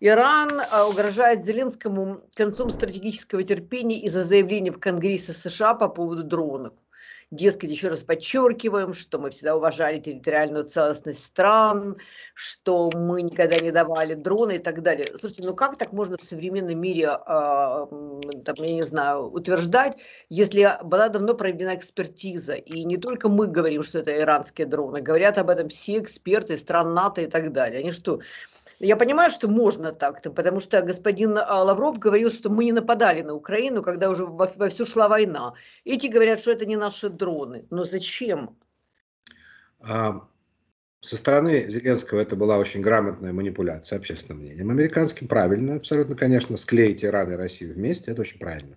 Иран э, угрожает Зеленскому концом стратегического терпения из-за заявления в Конгрессе США по поводу дронов. Дескать, еще раз подчеркиваем, что мы всегда уважали территориальную целостность стран, что мы никогда не давали дроны и так далее. Слушайте, ну как так можно в современном мире, э, там, я не знаю, утверждать, если была давно проведена экспертиза, и не только мы говорим, что это иранские дроны, говорят об этом все эксперты стран НАТО и так далее. Они что, я понимаю, что можно так-то, потому что господин а, Лавров говорил, что мы не нападали на Украину, когда уже во, всю шла война. Эти говорят, что это не наши дроны. Но зачем? А, со стороны Зеленского это была очень грамотная манипуляция общественным мнением. Американским правильно, абсолютно, конечно, склеить Иран и Россию вместе, это очень правильно.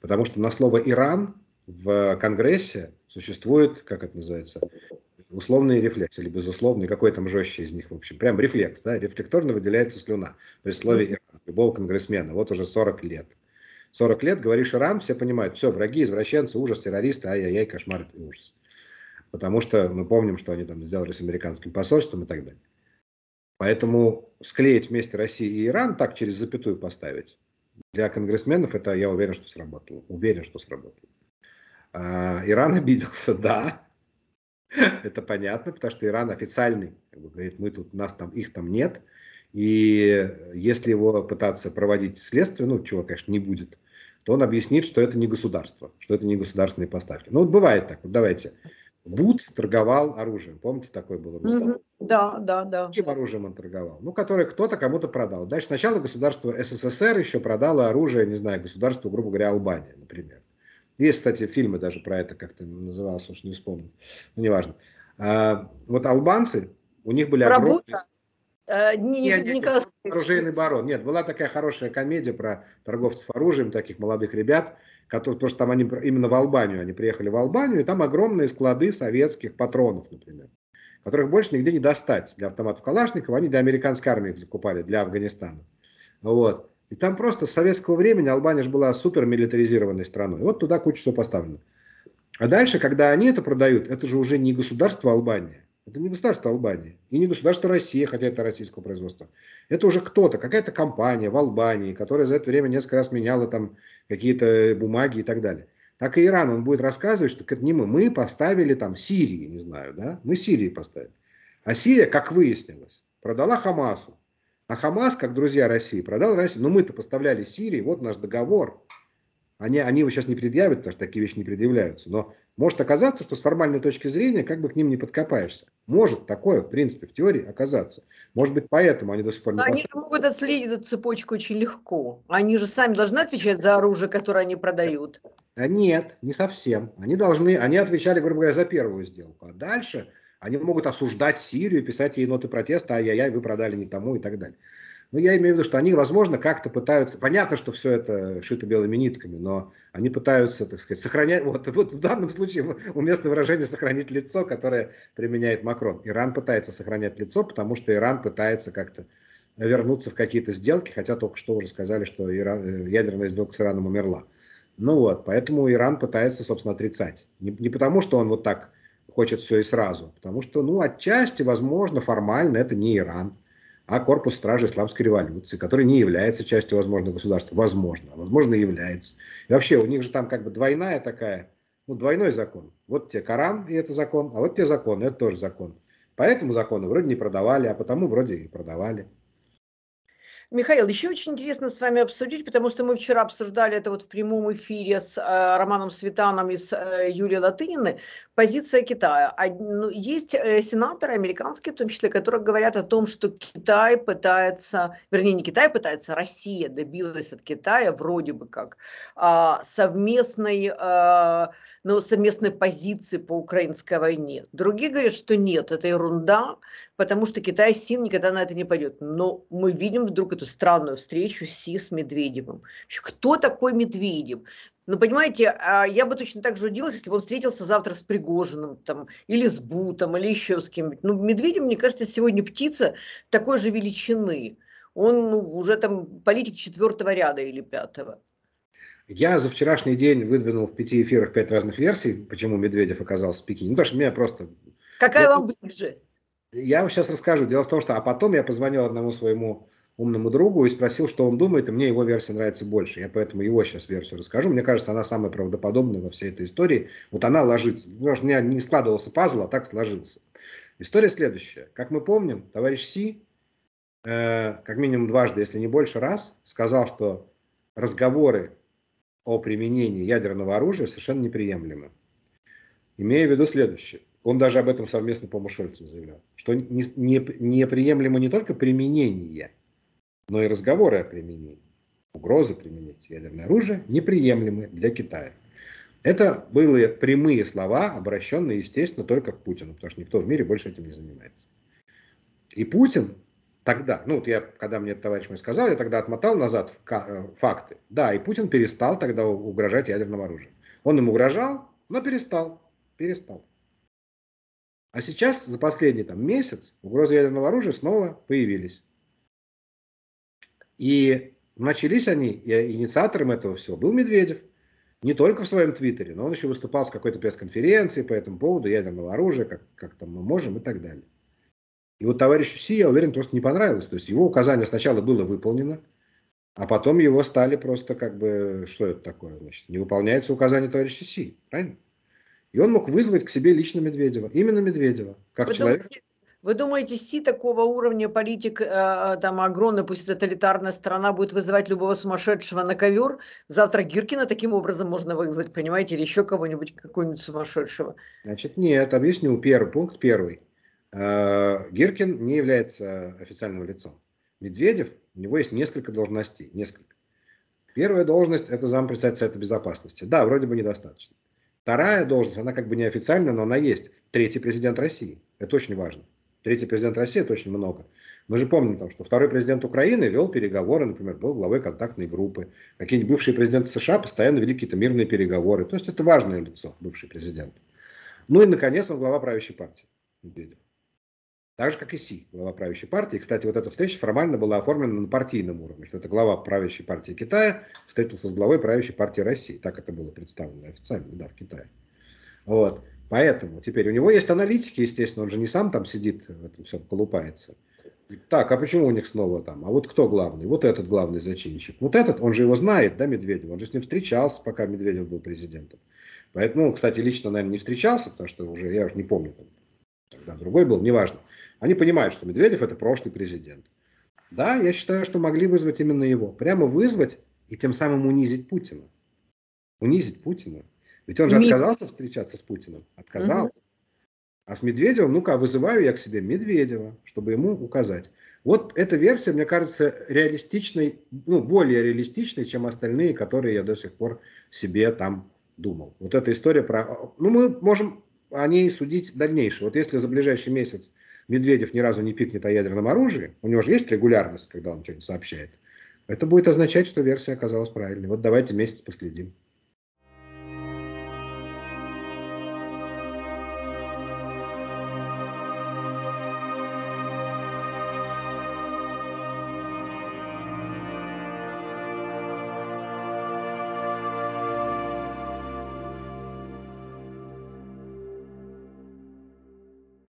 Потому что на слово «Иран» в Конгрессе существует, как это называется, Условный рефлекс или безусловный, какой там жестче из них, в общем. Прям рефлекс, да, рефлекторно выделяется слюна при слове Иран, любого конгрессмена, вот уже 40 лет. 40 лет, говоришь Иран, все понимают, все, враги, извращенцы, ужас, террористы, ай-яй-яй, кошмар ужас. Потому что мы помним, что они там сделали с американским посольством и так далее. Поэтому склеить вместе России и Иран, так через запятую поставить, для конгрессменов это, я уверен, что сработало. Уверен, что сработало. А, Иран обиделся, да. Это понятно, потому что Иран официальный, как бы говорит, мы тут, нас там, их там нет. И э, если его пытаться проводить следствие, ну, чего, конечно, не будет, то он объяснит, что это не государство, что это не государственные поставки. Ну, вот бывает так. Вот давайте. Буд торговал оружием. Помните, такой был Руслан? Mm-hmm. Да, да, да. Каким оружием он торговал? Ну, которое кто-то кому-то продал. Дальше сначала государство СССР еще продало оружие, не знаю, государству, грубо говоря, Албания, например. Есть, кстати, фильмы даже про это, как-то назывался, уж не вспомню. Ну, неважно. А, вот албанцы, у них были Работа. огромные... Э, не, не, не, Оружейный барон. Нет, была такая хорошая комедия про торговцев оружием, таких молодых ребят, которые, потому что там они именно в Албанию, они приехали в Албанию, и там огромные склады советских патронов, например, которых больше нигде не достать для автоматов Калашникова, они для американской армии их закупали, для Афганистана. Вот. И там просто с советского времени Албания же была супермилитаризированной страной. Вот туда куча всего поставлено. А дальше, когда они это продают, это же уже не государство Албания. Это не государство Албания И не государство России, хотя это российского производства. Это уже кто-то, какая-то компания в Албании, которая за это время несколько раз меняла там какие-то бумаги и так далее. Так и Иран, он будет рассказывать, что это не мы. Мы поставили там Сирии, не знаю, да? Мы Сирии поставили. А Сирия, как выяснилось, продала Хамасу. А Хамас, как друзья России, продал России. Но мы-то поставляли Сирии, вот наш договор. Они, они его сейчас не предъявят, потому что такие вещи не предъявляются. Но может оказаться, что с формальной точки зрения как бы к ним не подкопаешься. Может такое, в принципе, в теории оказаться. Может быть, поэтому они до сих пор не Они же могут отследить эту цепочку очень легко. Они же сами должны отвечать за оружие, которое они продают. Нет, не совсем. Они должны, они отвечали, грубо говоря, за первую сделку. А дальше они могут осуждать Сирию, писать ей ноты протеста, ай-яй-яй, вы продали не тому и так далее. Но ну, я имею в виду, что они, возможно, как-то пытаются... Понятно, что все это шито белыми нитками, но они пытаются, так сказать, сохранять... Вот, вот в данном случае уместное выражение «сохранить лицо», которое применяет Макрон. Иран пытается сохранять лицо, потому что Иран пытается как-то вернуться в какие-то сделки, хотя только что уже сказали, что Иран, э, ядерная сделка с Ираном умерла. Ну вот, поэтому Иран пытается, собственно, отрицать. Не, не потому, что он вот так хочет все и сразу. Потому что, ну, отчасти, возможно, формально это не Иран, а корпус стражи исламской революции, который не является частью возможного государства. Возможно, а возможно, и является. И вообще, у них же там как бы двойная такая, ну, двойной закон. Вот тебе Коран, и это закон, а вот тебе закон, и это тоже закон. Поэтому законы вроде не продавали, а потому вроде и продавали. Михаил, еще очень интересно с вами обсудить, потому что мы вчера обсуждали это вот в прямом эфире с э, Романом Светаном и с э, Юлией Латыниной позиция Китая. Ну, есть э, сенаторы американские, в том числе, которые говорят о том, что Китай пытается, вернее, не Китай пытается, Россия добилась от Китая вроде бы как а, совместной, э, ну, совместной позиции по украинской войне. Другие говорят, что нет, это ерунда, потому что Китай Си никогда на это не пойдет. Но мы видим вдруг эту странную встречу Си с Медведевым. Кто такой Медведев? Но ну, понимаете, а, я бы точно так же удивилась, если бы он встретился завтра с Пригожиным там, или с Бутом, или еще с кем-нибудь. Ну, Медведев, мне кажется, сегодня птица такой же величины. Он ну, уже там политик четвертого ряда или пятого. Я за вчерашний день выдвинул в пяти эфирах пять разных версий, почему Медведев оказался в Пекине. Ну, потому что меня просто... Какая я... вам ближе? Я вам сейчас расскажу. Дело в том, что... А потом я позвонил одному своему умному другу и спросил, что он думает, и мне его версия нравится больше. Я поэтому его сейчас версию расскажу. Мне кажется, она самая правдоподобная во всей этой истории. Вот она ложится. Потому что у меня не складывался пазл, а так сложился. История следующая. Как мы помним, товарищ Си, э, как минимум дважды, если не больше раз, сказал, что разговоры о применении ядерного оружия совершенно неприемлемы. Имея в виду следующее. Он даже об этом совместно, по-моему, Шольцем заявлял, что не, не, неприемлемо не только применение, но и разговоры о применении. Угрозы применить ядерное оружие неприемлемы для Китая. Это были прямые слова, обращенные, естественно, только к Путину, потому что никто в мире больше этим не занимается. И Путин тогда, ну вот я, когда мне товарищ мой сказал, я тогда отмотал назад в э, факты. Да, и Путин перестал тогда угрожать ядерным оружием. Он им угрожал, но перестал, перестал. А сейчас, за последний там, месяц, угрозы ядерного оружия снова появились. И начались они, и инициатором этого всего был Медведев. Не только в своем твиттере, но он еще выступал с какой-то пресс-конференции по этому поводу ядерного оружия, как, как там мы можем и так далее. И вот товарищу Си, я уверен, просто не понравилось. То есть его указание сначала было выполнено, а потом его стали просто как бы, что это такое, значит, не выполняется указание товарища Си, правильно? И он мог вызвать к себе лично Медведева, именно Медведева, как Потому человек. Вы думаете, Си такого уровня политик, э, э там огромная, пусть тоталитарная страна, будет вызывать любого сумасшедшего на ковер? Завтра Гиркина таким образом можно вызвать, понимаете, или еще кого-нибудь, какого-нибудь сумасшедшего? Значит, нет, объясню. Первый пункт, первый. Э, Гиркин не является официальным лицом. Медведев, у него есть несколько должностей, несколько. Первая должность – это зампредседатель Совета Безопасности. Да, вроде бы недостаточно. Вторая должность, она как бы неофициальная, но она есть. Третий президент России. Это очень важно третий президент России это очень много. Мы же помним, там, что второй президент Украины вел переговоры, например, был главой контактной группы. Какие-нибудь бывшие президенты США постоянно вели какие-то мирные переговоры. То есть это важное лицо, бывший президент. Ну и, наконец, он глава правящей партии. Так же, как и Си, глава правящей партии. И, кстати, вот эта встреча формально была оформлена на партийном уровне, что это глава правящей партии Китая встретился с главой правящей партии России. Так это было представлено официально, да, в Китае. Вот. Поэтому теперь у него есть аналитики, естественно, он же не сам там сидит, в этом всем колупается. Так, а почему у них снова там? А вот кто главный? Вот этот главный зачинщик. Вот этот, он же его знает, да, Медведев? Он же с ним встречался, пока Медведев был президентом. Поэтому, ну, кстати, лично, наверное, не встречался, потому что уже, я уже не помню, там, тогда другой был, неважно. Они понимают, что Медведев – это прошлый президент. Да, я считаю, что могли вызвать именно его. Прямо вызвать и тем самым унизить Путина. Унизить Путина – ведь он же отказался встречаться с Путиным. Отказался. А с Медведевым, ну-ка, вызываю я к себе Медведева, чтобы ему указать. Вот эта версия, мне кажется, реалистичной, ну, более реалистичной, чем остальные, которые я до сих пор себе там думал. Вот эта история про... Ну, мы можем о ней судить дальнейшее. Вот если за ближайший месяц Медведев ни разу не пикнет о ядерном оружии, у него же есть регулярность, когда он что-нибудь сообщает, это будет означать, что версия оказалась правильной. Вот давайте месяц последим.